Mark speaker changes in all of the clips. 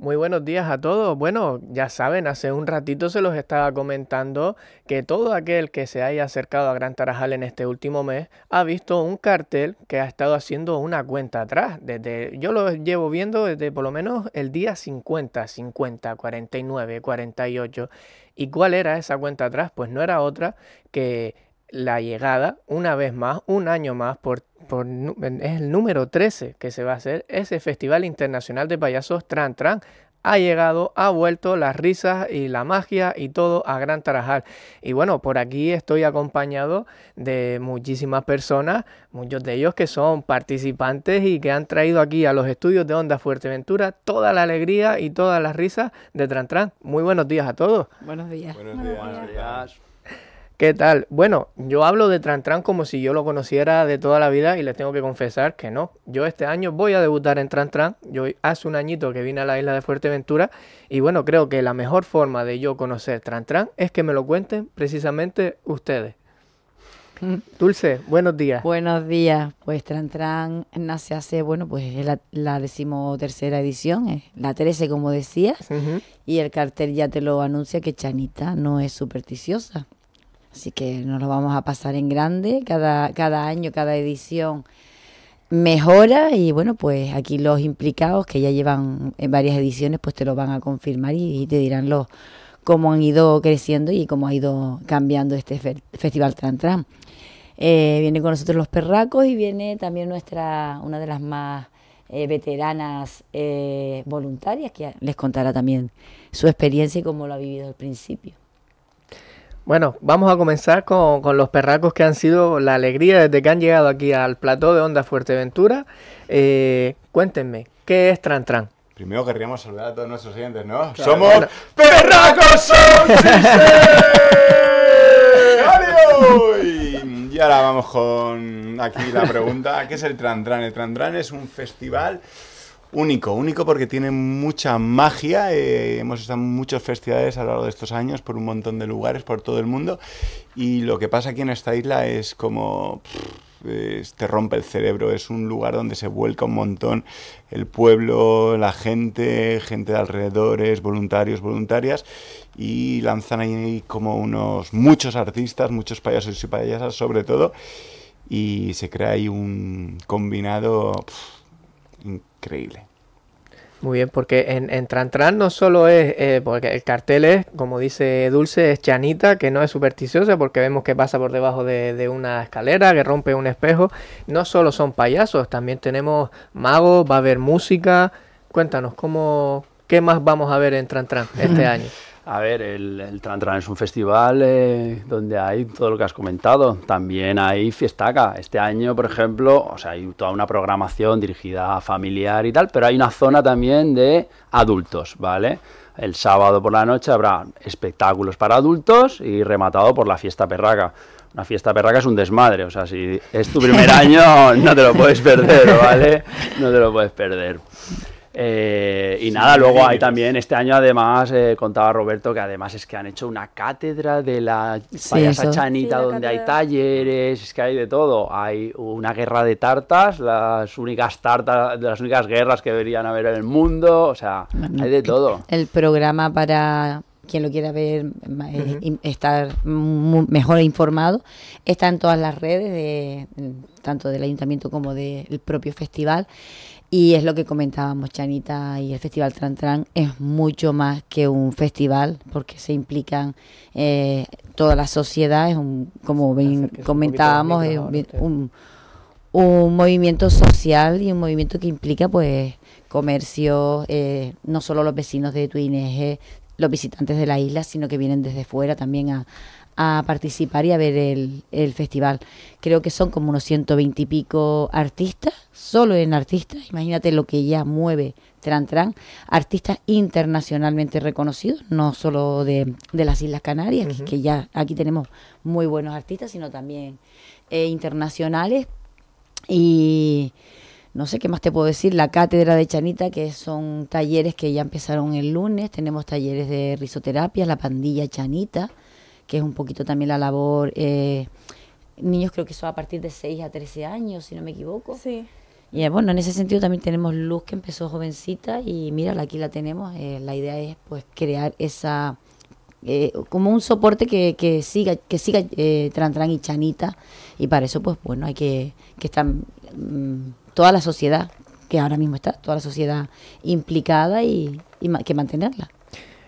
Speaker 1: Muy buenos días a todos. Bueno, ya saben, hace un ratito se los estaba comentando que todo aquel que se haya acercado a Gran Tarajal en este último mes ha visto un cartel que ha estado haciendo una cuenta atrás. Desde, yo lo llevo viendo desde por lo menos el día 50, 50, 49, 48. ¿Y cuál era esa cuenta atrás? Pues no era otra que la llegada, una vez más, un año más, por, es el número 13 que se va a hacer ese Festival Internacional de Payasos Tran Tran. Ha llegado, ha vuelto las risas y la magia y todo a Gran Tarajal. Y bueno, por aquí estoy acompañado de muchísimas personas, muchos de ellos que son participantes y que han traído aquí a los estudios de Onda Fuerteventura toda la alegría y todas las risas de Tran Tran. Muy buenos días a todos.
Speaker 2: Buenos días. Buenos
Speaker 3: días.
Speaker 1: ¿Qué tal? Bueno, yo hablo de Tran como si yo lo conociera de toda la vida y les tengo que confesar que no. Yo este año voy a debutar en Tran Yo hace un añito que vine a la isla de Fuerteventura y bueno, creo que la mejor forma de yo conocer Tran es que me lo cuenten precisamente ustedes. Dulce, buenos días.
Speaker 2: Buenos días. Pues Tran nace hace, bueno, pues es la decimotercera edición, la 13 como decías, y el cartel ya te lo anuncia que Chanita no es supersticiosa. Así que nos lo vamos a pasar en grande cada, cada año, cada edición mejora y bueno, pues aquí los implicados que ya llevan en eh, varias ediciones pues te lo van a confirmar y, te dirán los cómo han ido creciendo y cómo ha ido cambiando este festival Tran Tran. Eh, vienen con nosotros los perracos y viene también nuestra, una de las más eh, veteranas eh, voluntarias que les contará también su experiencia y cómo lo ha vivido al principio.
Speaker 1: Bueno, vamos a comenzar con, los perracos que han sido la alegría desde que han llegado aquí al plató de Onda Fuerteventura. Eh, cuéntenme, ¿qué es Trantran? Primero querríamos saludar a todos nuestros oyentes, ¿no? ¡Somos Perracos
Speaker 4: Y ahora vamos con aquí la pregunta, ¿qué es el Trantran? El Tran es un festival Único, único porque tiene mucha magia. Eh, hemos estado en muchos festividades a lo largo de estos años, por un montón de lugares, por todo el mundo. Y lo que pasa aquí en esta isla es como... te rompe el cerebro, es un lugar donde se vuelca un montón el pueblo, la gente, gente de alrededores, voluntarios, voluntarias, y lanzan ahí como unos muchos artistas, muchos payasos y payasas sobre todo, y se crea ahí un combinado increíble.
Speaker 1: Muy bien, porque en, Trantran no solo es, eh, porque el cartel es, como dice Dulce, es chanita, que no es supersticiosa, porque vemos que pasa por debajo de, una escalera, que rompe un espejo. No solo son payasos, también tenemos magos, va a haber música. Cuéntanos, ¿cómo, ¿qué más vamos a ver en Tran este año?
Speaker 3: A ver, el, el Tran es un festival eh, donde hay todo lo que has comentado. También hay fiestaca. Este año, por ejemplo, o sea, hay toda una programación dirigida a familiar y tal, pero hay una zona también de adultos, ¿vale? El sábado por la noche habrá espectáculos para adultos y rematado por la fiesta perraca. Una fiesta perraca es un desmadre, o sea, si es tu primer año no te lo puedes perder, ¿vale? No te lo puedes perder. Eh, y nada, luego hay también este año, además, eh, contaba Roberto que además es que han hecho una cátedra de la chanita donde hay talleres, es que hay de todo. Hay una guerra de tartas, las únicas tartas, De las únicas guerras que deberían haber en el mundo, o sea, hay de todo.
Speaker 2: El programa para quien lo quiera ver, eh, estar mejor informado, está en todas las redes, de, tanto del ayuntamiento como del propio festival. Y es lo que comentábamos, Chanita, y el Festival Tran Tran es mucho más que un festival, porque se implican eh, toda la sociedad, es un, como comentábamos, es un, un, movimiento social y un movimiento que implica pues comercio, eh, no solo los vecinos de Tuineje, los visitantes de la isla, sino que vienen desde fuera también a, a participar y a ver el, el festival. Creo que son como unos 120 y pico artistas, solo en artistas, imagínate lo que ya mueve Tran Tran, artistas internacionalmente reconocidos, no solo de, las Islas Canarias, que, ya aquí tenemos muy buenos artistas, sino también eh, internacionales. Y no sé qué más te puedo decir, la cátedra de Chanita, que son talleres que ya empezaron el lunes, tenemos talleres de risoterapia, la pandilla Chanita, que es un poquito también la labor. Eh, niños creo que son a partir de 6 a 13 años, si no me equivoco. Sí. Y eh, bueno, en ese sentido también tenemos Luz que empezó jovencita y mírala, aquí la tenemos. Eh, la idea es pues crear esa como un soporte que, que siga que siga eh, Tran Tran y Chanita y para eso pues bueno hay que que estar mm, toda la sociedad que ahora mismo está toda la sociedad implicada y, que mantenerla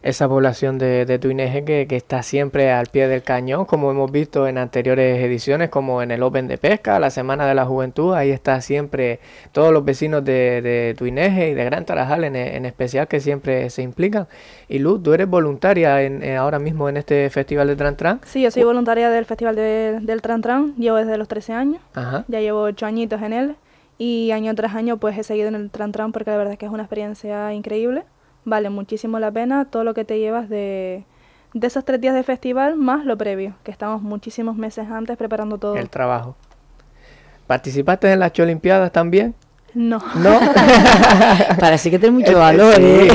Speaker 1: esa población de, de Tuineje que, está siempre al pie del cañón, como hemos visto en anteriores ediciones, como en el Open de Pesca, la Semana de la Juventud, ahí está siempre todos los vecinos de, de Tuineje y de Gran Tarajal en, especial que siempre se implican. Y Luz, tú eres voluntaria en, eh, ahora mismo en este Festival de Tran Tran.
Speaker 5: Sí, yo soy voluntaria del Festival del Tran llevo desde los 13 años, ya llevo 8 añitos en él y año tras año pues he seguido en el Tran porque la verdad es que es una experiencia increíble vale muchísimo la pena todo lo que te llevas de, esos tres días de festival más lo previo, que estamos muchísimos meses antes preparando todo. El
Speaker 1: trabajo. ¿Participaste en las Olimpiadas también?
Speaker 5: No. No.
Speaker 1: Parece que tiene mucho eh, valor. ¿eh?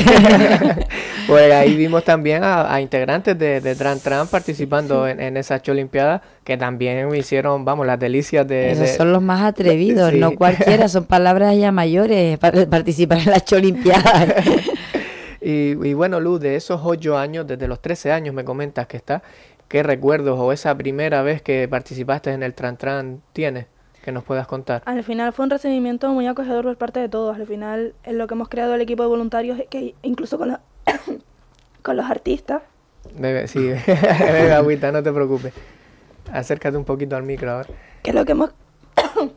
Speaker 1: pues ahí vimos también a, integrantes de, de, Tran participando en, en esas Olimpiadas que también hicieron, vamos, las delicias de... Esos son los
Speaker 2: más atrevidos, no cualquiera, son palabras ya mayores participar en las Olimpiadas.
Speaker 1: Y, bueno, Luz, de esos ocho años, desde los 13 años me comentas que está, ¿qué recuerdos o esa primera vez que participaste en el Tran Tran tienes? que nos puedas contar.
Speaker 5: Al final fue un recibimiento muy acogedor por parte de todos. Al final, es lo que hemos creado el equipo de voluntarios, que incluso con, con los artistas.
Speaker 1: sí, agüita, no te preocupes. Acércate un poquito al micro ahora.
Speaker 5: Que lo que hemos,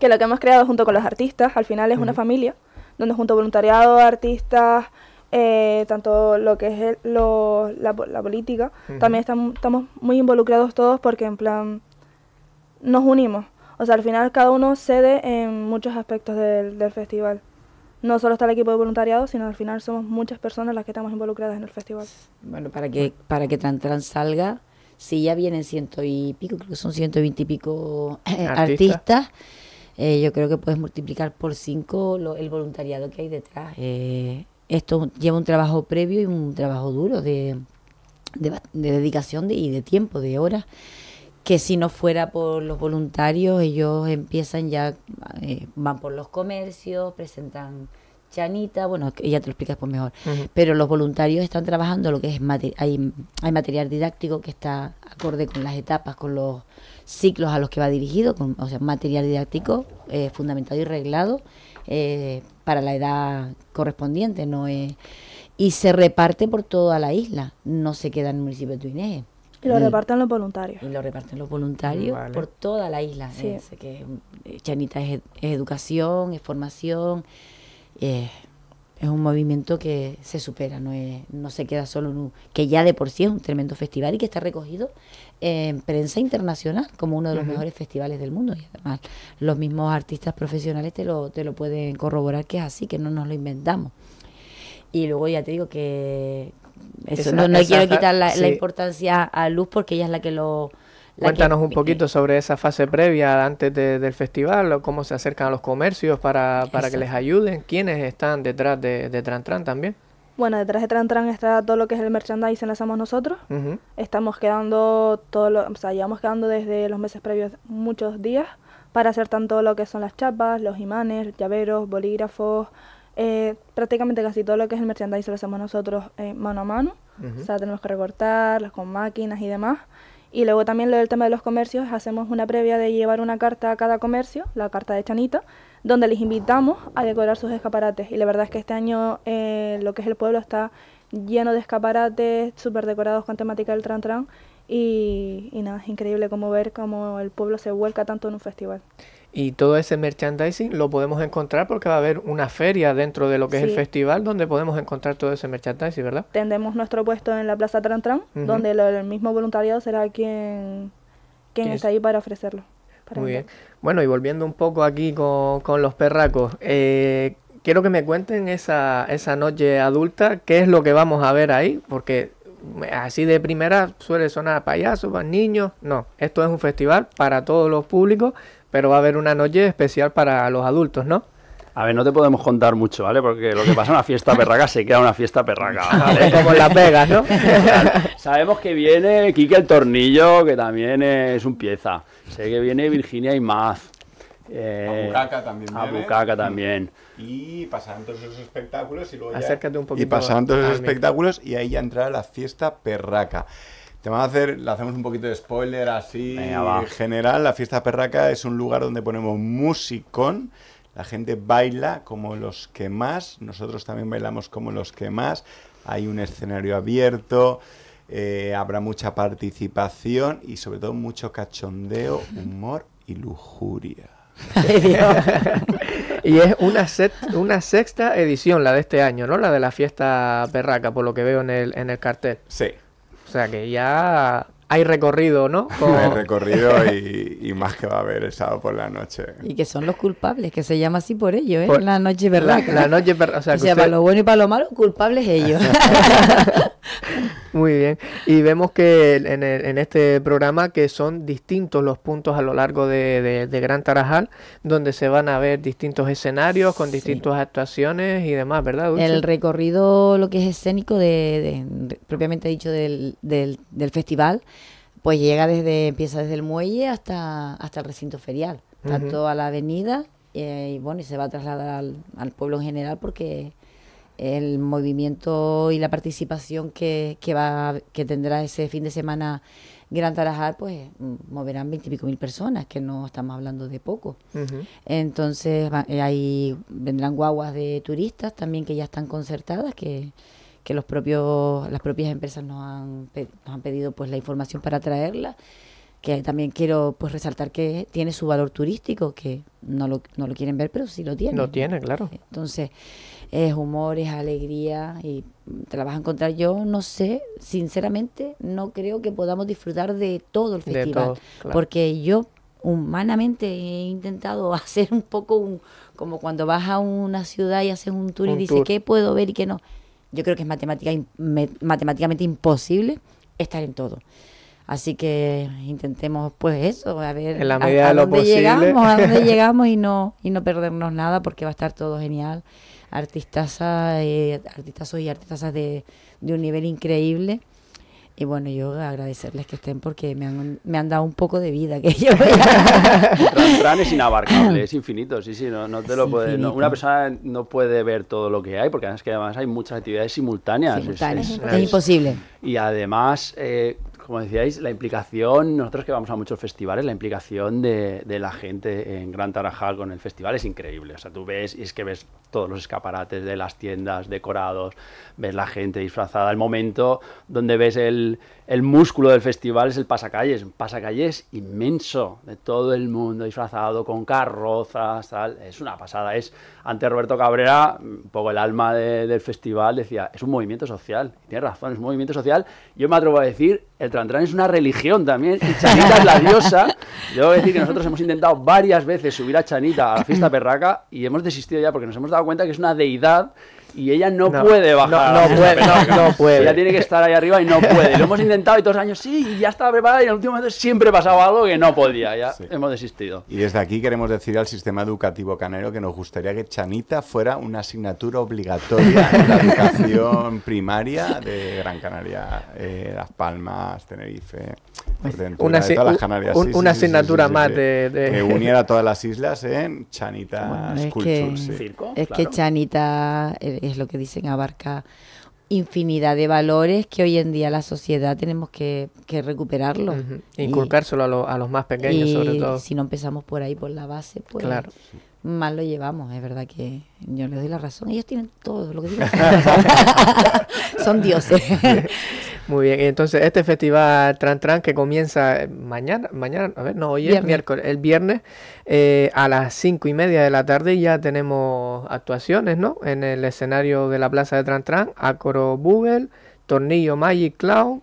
Speaker 5: que lo que hemos creado junto con los artistas, al final es una familia, donde junto voluntariado, artistas, eh, tanto lo que es la, política, también estamos, muy involucrados todos porque en plan nos unimos. O sea, al final cada uno cede en muchos aspectos del, festival no solo está el equipo de voluntariado, sino al final somos muchas personas las que estamos involucradas en el festival.
Speaker 2: Bueno, para que para que Tran Tran salga, si ya vienen ciento y pico, creo que son ciento veinte y pico eh, artistas, eh, yo creo que puedes multiplicar por cinco el voluntariado que hay detrás. Eh, esto lleva un trabajo previo y un trabajo duro de, de, dedicación y de tiempo, de horas, que si no fuera por los voluntarios, ellos empiezan ya, eh, van por los comercios, presentan chanita, bueno, ya te lo explicas por mejor, pero los voluntarios están trabajando lo que es, hay, hay material didáctico que está acorde con las etapas, con los ciclos a los que va dirigido, con, o sea, material didáctico eh, fundamentado y reglado, eh, para la edad correspondiente, no es, eh, y se reparte por toda la isla, no se queda en el municipio de Tuineje. Y lo reparten los voluntarios. Y lo reparten los voluntarios por toda la isla. Sí. Eh, que Chanita es, educación, es formación es un movimiento que se supera, no, es, no se queda solo en que ya de por sí es un tremendo festival y que está recogido en prensa internacional como uno de los mejores festivales del mundo. Y además los mismos artistas profesionales te lo, te lo pueden corroborar que es así, que no nos lo inventamos. Y luego ya te digo que eso, no, quiero quitar la importancia a Luz porque ella es la que lo Cuéntanos un poquito
Speaker 1: sobre esa fase previa antes del festival, cómo se acercan a los comercios para, para que les ayuden, quiénes están detrás de, de Tran también.
Speaker 5: Bueno, detrás de Tran está todo lo que es el merchandising, lo hacemos nosotros. Estamos quedando, todo o sea, llevamos quedando desde los meses previos muchos días para hacer tanto lo que son las chapas, los imanes, llaveros, bolígrafos, eh, prácticamente casi todo lo que es el merchandising lo hacemos nosotros eh, mano a mano. O sea, tenemos que recortar, con máquinas y demás. Y luego también lo del tema de los comercios, hacemos una previa de llevar una carta a cada comercio, la carta de Chanita, donde les invitamos a decorar sus escaparates. Y la verdad es que este año eh, lo que es el pueblo está lleno de escaparates, súper decorados con temática del Tran Tran. Y, y nada, es increíble como ver cómo el pueblo se vuelca tanto en un festival.
Speaker 1: Y todo ese merchandising lo podemos encontrar porque va a haber una feria dentro de lo que es el festival donde podemos encontrar todo ese merchandising, ¿verdad?
Speaker 5: Tendremos nuestro puesto en la Plaza Trantran, donde el mismo voluntariado será quien, quien está ahí para ofrecerlo. Muy
Speaker 1: bien. Bueno, y volviendo un poco aquí con, con los perracos, eh, quiero que me cuenten esa, esa noche adulta, qué es lo que vamos a ver ahí, porque así de primera suele sonar payasos, para niños. No, esto es un festival para todos los públicos pero va a haber una noche especial
Speaker 3: para los adultos, ¿no? A ver, no te podemos contar mucho, ¿vale? Porque lo que pasa en una fiesta perraca se queda una fiesta perraca, Como en Las Vegas, ¿no? Sabemos que viene Kike el Tornillo, que también es un pieza. Sé que viene Virginia y Maz. Eh, Abucaca también. Abucaca también.
Speaker 4: Y pasan todos esos espectáculos y luego ya... un Y todos esos espectáculos y ahí ya entra la fiesta perraca. Te vamos a hacer, le hacemos un poquito de spoiler así. en general, la fiesta perraca es un lugar donde ponemos musicón. La gente baila como los que más. Nosotros también bailamos como los que más. Hay un escenario abierto. Eh, habrá mucha participación y sobre todo mucho cachondeo, humor y lujuria.
Speaker 1: y es una, una sexta edición la de este año, ¿no? La de la fiesta perraca, por lo que veo en el, en el cartel. Sí. O sea que ya hay recorrido, ¿no? Hay recorrido y, más que va a haber estado por la noche.
Speaker 2: Y que son los culpables, que se llama así por ello, ¿eh? La noche verdad. La, noche
Speaker 1: O sea, para lo
Speaker 2: bueno y para lo malo, culpables ellos.
Speaker 1: Muy bien. Y vemos que en, este programa que son distintos los puntos a lo largo de, Gran Tarajal, donde se van a ver distintos escenarios con distintas actuaciones y demás, ¿verdad? El
Speaker 2: recorrido, lo que es escénico, de, propiamente dicho, del, festival, pues llega desde, empieza desde el muelle hasta, hasta el recinto ferial, tanto a la avenida eh, y bueno, y se va a trasladar al, al pueblo en general porque el movimiento y la participación que, va, que tendrá ese fin de semana Gran Tarajal, pues mm, moverán veintipico mil personas, que no estamos hablando de poco. Entonces eh, ahí vendrán guaguas de turistas también que ya están concertadas, que, que los propios, las propias empresas nos han, nos han pedido pues la información para traerla que también quiero pues resaltar que tiene su valor turístico, que no lo, no lo quieren ver, pero sí lo tiene. Lo tiene, claro. Entonces, es humor, es alegría y te la vas a encontrar. Yo no sé, sinceramente, no creo que podamos disfrutar de todo el festival, porque yo humanamente he intentado hacer un poco un, como cuando vas a una ciudad y haces un tour y dices qué puedo ver y qué no. Yo creo que es matemáticamente imposible estar en todo. Así que intentemos pues eso, a ver a, dónde llegamos, a llegamos y no y no perdernos nada porque va a estar todo genial artistas eh, y artistas de, un nivel increíble. Y bueno, yo agradecerles que estén porque me han, me han dado un poco de vida que yo...
Speaker 3: es inabarcable, es infinito, sí, sí, no, no te lo una persona no puede ver todo lo que hay porque además, además hay muchas actividades simultáneas. Es, imposible. Y además, eh, como decíais, la implicación, nosotros que vamos a muchos festivales, la implicación de, de, la gente en Gran Tarajal con el festival es increíble. O sea, tú ves, y es que ves todos los escaparates de las tiendas decorados, ves la gente disfrazada. El momento donde ves el, el músculo del festival es el pasacalles, un pasacalles inmenso, de todo el mundo disfrazado, con carrozas, tal. Es una pasada. Es, ante Roberto Cabrera, un poco el alma del festival, decía, es un movimiento social. tiene razón, es un movimiento social. Yo me atrevo a decir, el Trantran es una religión también, y Chanita es la diosa. Debo decir que nosotros hemos intentado varias veces subir a Chanita a la fiesta perraca y hemos desistido ya porque nos hemos dado dado cuenta que es una deidad y ella no, puede bajar. No, puede, no, puede. Ella tiene que estar ahí arriba y no puede. lo hemos intentado y todos los años sí, y ya estaba preparada y en el último momento siempre pasaba algo que no podía, ya hemos desistido.
Speaker 4: Y desde aquí queremos decir al sistema educativo canario que nos gustaría que Chanita fuera una asignatura obligatoria en la educación primaria de Gran Canaria, eh, Las Palmas, Tenerife. Pues una, las Canarias. una asignatura más de, Que uniera todas las islas en Chanita Es que,
Speaker 2: Chanita, eh, es lo que dicen abarca infinidad de valores que hoy en día la sociedad tenemos que, que recuperarlo. Inculcárselo
Speaker 1: a, los más pequeños, sobre todo. Si no
Speaker 2: empezamos por ahí, por la base, pues mal lo llevamos. Es verdad que yo les doy la razón. Ellos tienen todo lo que Son dioses.
Speaker 1: Muy bien, entonces este festival Tran Tran que comienza eh, mañana, mañana, a ver, no, hoy es miércoles, el viernes eh, a las cinco y media de la tarde ya tenemos actuaciones, ¿no? En el escenario de la plaza de Tran Tran, Acro google Tornillo Magic Cloud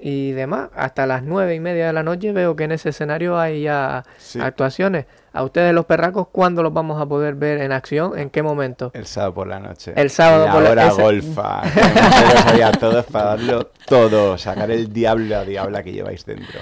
Speaker 1: y demás. Hasta las nueve y media de la noche veo que en ese escenario hay ya sí. actuaciones. A ustedes los perracos, ¿cuándo los vamos a poder ver en acción? ¿En qué momento? El sábado por la noche. El sábado por la noche. golfa. a todos para darlo todo, sacar el diablo a diabla que lleváis dentro.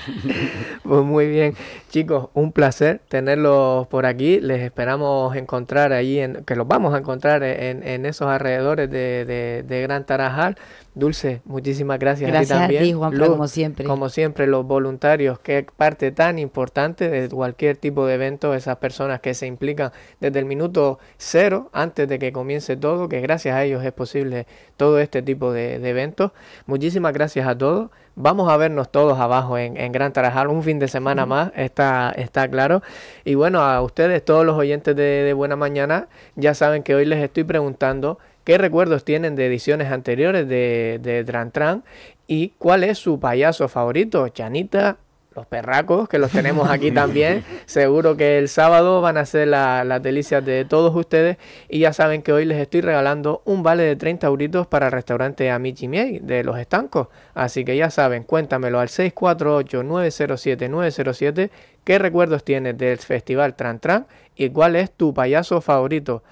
Speaker 1: Pues muy bien, chicos, un placer tenerlos por aquí. Les esperamos encontrar ahí, en, que los vamos a encontrar en, esos alrededores de, de, Gran Tarajal. Dulce, muchísimas gracias, gracias a ti también. Juan, Luz, como siempre. Como siempre, los voluntarios, que parte tan importante de cualquier tipo de evento esas personas que se implican desde el minuto cero, antes de que comience todo, que gracias a ellos es posible todo este tipo de, eventos. Muchísimas gracias a todos. Vamos a vernos todos abajo en, Gran Tarajal un fin de semana más, está, está claro. Y bueno, a ustedes, todos los oyentes de, Buena Mañana, ya saben que hoy les estoy preguntando qué recuerdos tienen de ediciones anteriores de, de Tran y cuál es su payaso favorito, Chanita los perracos, que los tenemos aquí también. Seguro que el sábado van a ser las delicias de todos ustedes. Y ya saben que hoy les estoy regalando un vale de 30 euritos para el restaurante Amici Miei de Los Estancos. Así que ya saben, cuéntamelo al 648-907-907 qué recuerdos tienes del Festival Tran Tran y cuál es tu payaso favorito.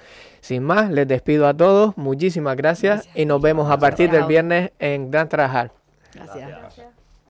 Speaker 1: Sin más, les despido a todos, muchísimas gracias, y nos vemos a partir del viernes en Gran Trajal.
Speaker 3: gracias.